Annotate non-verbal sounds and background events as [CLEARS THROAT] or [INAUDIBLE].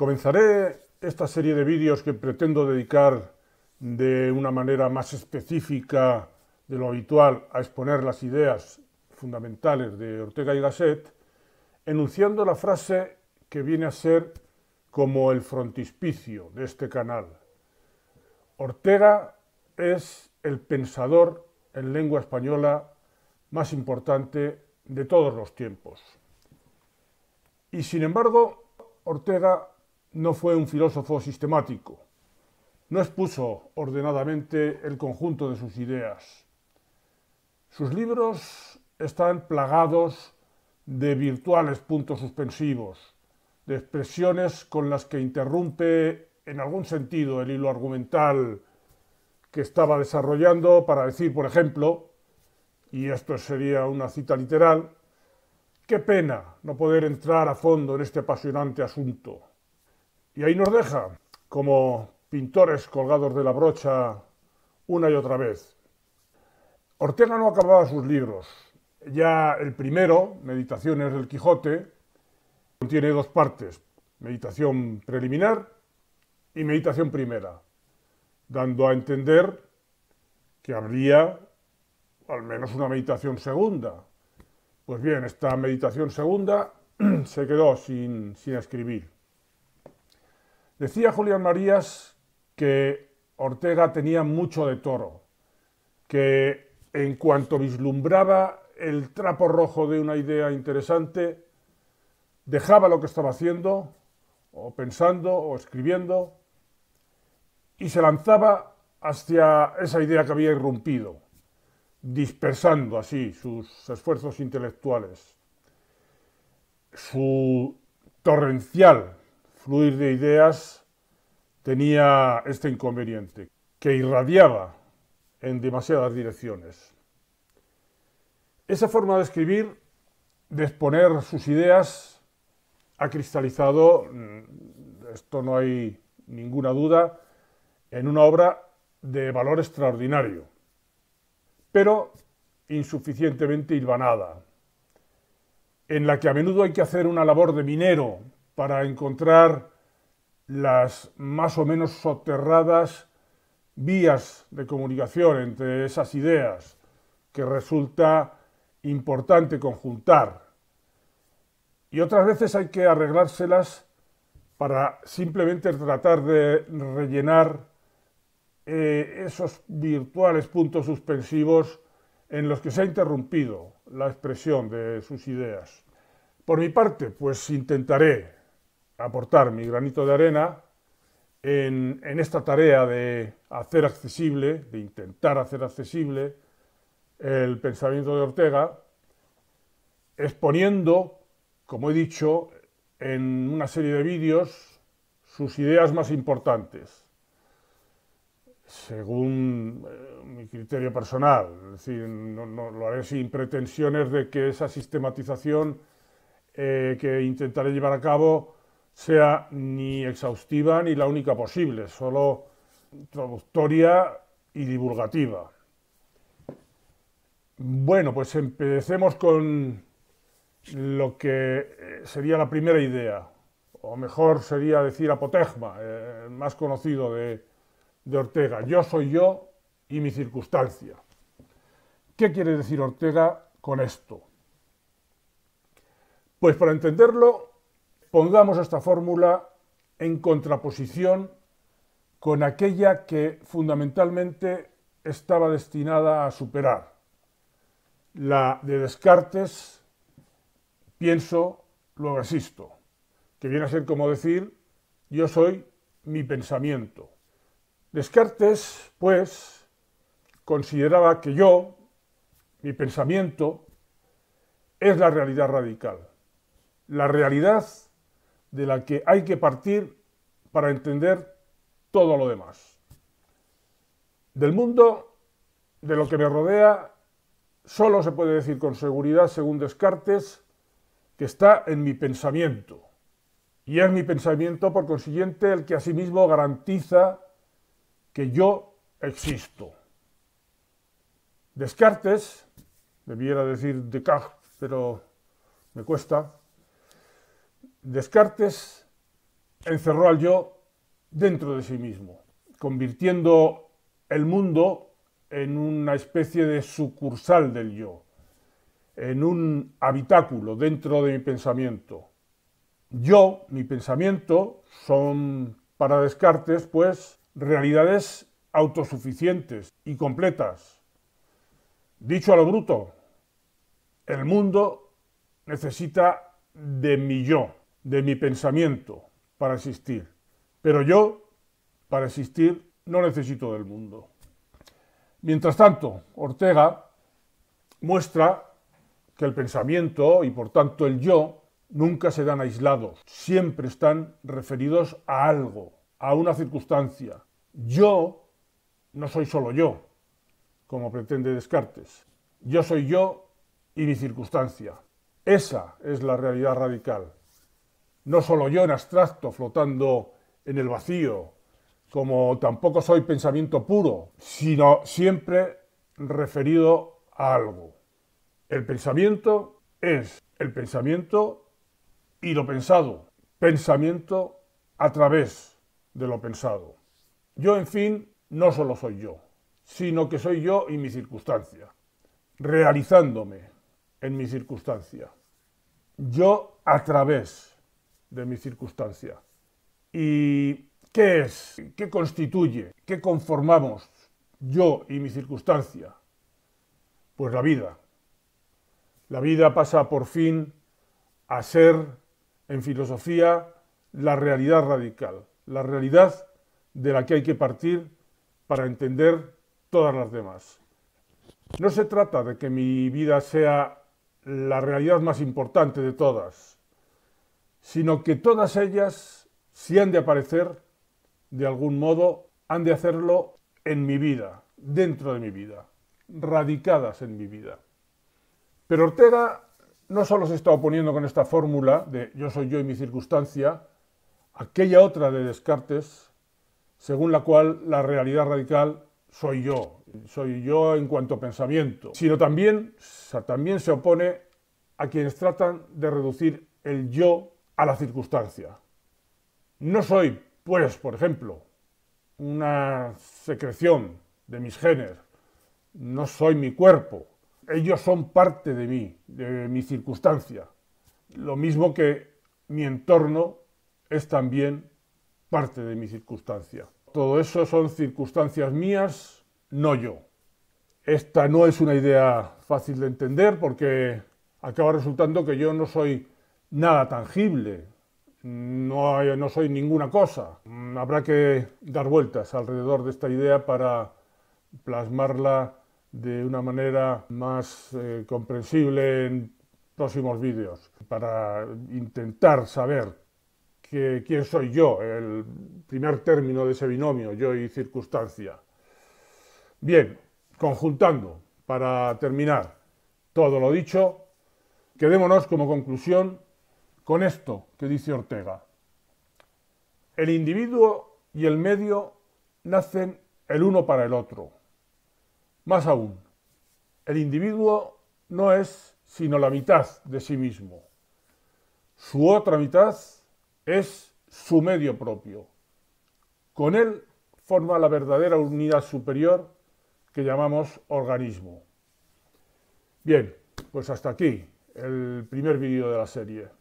Comenzaré esta serie de vídeos que pretendo dedicar de una manera más específica de lo habitual a exponer las ideas fundamentales de Ortega y Gasset, enunciando la frase que viene a ser como el frontispicio de este canal. Ortega es el pensador en lengua española más importante de todos los tiempos. Y sin embargo, Ortega no fue un filósofo sistemático. No expuso ordenadamente el conjunto de sus ideas. Sus libros están plagados de virtuales puntos suspensivos, de expresiones con las que interrumpe en algún sentido el hilo argumental que estaba desarrollando para decir, por ejemplo, y esto sería una cita literal, qué pena no poder entrar a fondo en este apasionante asunto. Y ahí nos deja, como pintores colgados de la brocha una y otra vez. Ortega no acababa sus libros. Ya el primero, Meditaciones del Quijote, contiene dos partes, meditación preliminar y meditación primera, dando a entender que habría al menos una meditación segunda. Pues bien, esta meditación segunda [CLEARS THROAT] se quedó sin, sin escribir. Decía Julián Marías que Ortega tenía mucho de toro, que en cuanto vislumbraba el trapo rojo de una idea interesante, dejaba lo que estaba haciendo, o pensando, o escribiendo, y se lanzaba hacia esa idea que había irrumpido, dispersando así sus esfuerzos intelectuales. Su torrencial fluir de ideas tenía este inconveniente, que irradiaba en demasiadas direcciones. Esa forma de escribir, de exponer sus ideas, ha cristalizado, mm, esto no hay ninguna duda, en una obra de valor extraordinario, pero insuficientemente hilvanada, en la que a menudo hay que hacer una labor de minero para encontrar las más o menos soterradas vías de comunicación entre esas ideas que resulta importante conjuntar. Y otras veces hay que arreglárselas para simplemente tratar de rellenar eh, esos virtuales puntos suspensivos en los que se ha interrumpido la expresión de sus ideas. Por mi parte, pues intentaré aportar mi granito de arena en, esta tarea de hacer accesible, de intentar hacer accesible el pensamiento de Ortega, exponiendo, como he dicho, en una serie de vídeos sus ideas más importantes, según eh, mi criterio personal. Es decir, no, lo haré sin pretensiones de que esa sistematización eh, que intentaré llevar a cabo sea ni exhaustiva ni la única posible, solo introductoria y divulgativa. Bueno, pues empecemos con lo que eh, sería la primera idea, o mejor sería decir apotegma, eh, el más conocido de, de Ortega. Yo soy yo y mi circunstancia. ¿Qué quiere decir Ortega con esto? Pues para entenderlo pongamos esta fórmula en contraposición con aquella que fundamentalmente estaba destinada a superar. La de Descartes, pienso, luego existo, que viene a ser como decir, yo soy mi pensamiento. Descartes, pues, consideraba que yo, mi pensamiento, es la realidad radical. La realidad de la que hay que partir para entender todo lo demás. Del mundo, de lo que me rodea, solo se puede decir con seguridad, según Descartes, que está en mi pensamiento. Y es mi pensamiento, por consiguiente, el que asimismo garantiza que yo existo. Descartes, debiera decir Descartes, pero me cuesta, Descartes encerró al yo dentro de sí mismo, convirtiendo el mundo en una especie de sucursal del yo, en un habitáculo dentro de mi pensamiento. Yo, mi pensamiento, son para Descartes, pues, realidades autosuficientes y completas. Dicho a lo bruto, el mundo necesita de mi yo de mi pensamiento para existir. Pero yo, para existir, no necesito del mundo. Mientras tanto, Ortega muestra que el pensamiento y por tanto el yo nunca se dan aislados, siempre están referidos a algo, a una circunstancia. Yo no soy solo yo, como pretende Descartes. Yo soy yo y mi circunstancia. Esa es la realidad radical no solo yo en abstracto flotando en el vacío, como tampoco soy pensamiento puro, sino siempre referido a algo. El pensamiento es el pensamiento y lo pensado, pensamiento a través de lo pensado. Yo, en fin, no solo soy yo, sino que soy yo y mi circunstancia, realizándome en mi circunstancia. Yo a través de mi circunstancia. ¿Y qué es? ¿Qué constituye? ¿Qué conformamos yo y mi circunstancia? Pues la vida. La vida pasa por fin a ser, en filosofía, la realidad radical, la realidad de la que hay que partir para entender todas las demás. No se trata de que mi vida sea la realidad más importante de todas, sino que todas ellas, si han de aparecer, de algún modo, han de hacerlo en mi vida, dentro de mi vida, radicadas en mi vida. Pero Ortega no solo se está oponiendo con esta fórmula de yo soy yo y mi circunstancia, aquella otra de Descartes, según la cual la realidad radical soy yo, soy yo en cuanto pensamiento, sino también, también se opone a quienes tratan de reducir el yo a la circunstancia. No soy, pues, por ejemplo, una secreción de mis genes, no soy mi cuerpo, ellos son parte de mí, de mi circunstancia, lo mismo que mi entorno es también parte de mi circunstancia. Todo eso son circunstancias mías, no yo. Esta no es una idea fácil de entender porque acaba resultando que yo no soy nada tangible. No, no soy ninguna cosa. Mm, habrá que dar vueltas alrededor de esta idea para plasmarla de una manera más eh, comprensible en próximos vídeos, para intentar saber que, quién soy yo, el primer término de ese binomio, yo y circunstancia. Bien, conjuntando, para terminar todo lo dicho, quedémonos como conclusión con esto que dice Ortega. El individuo y el medio nacen el uno para el otro. Más aún, el individuo no es sino la mitad de sí mismo. Su otra mitad es su medio propio. Con él forma la verdadera unidad superior que llamamos organismo. Bien, pues hasta aquí el primer vídeo de la serie.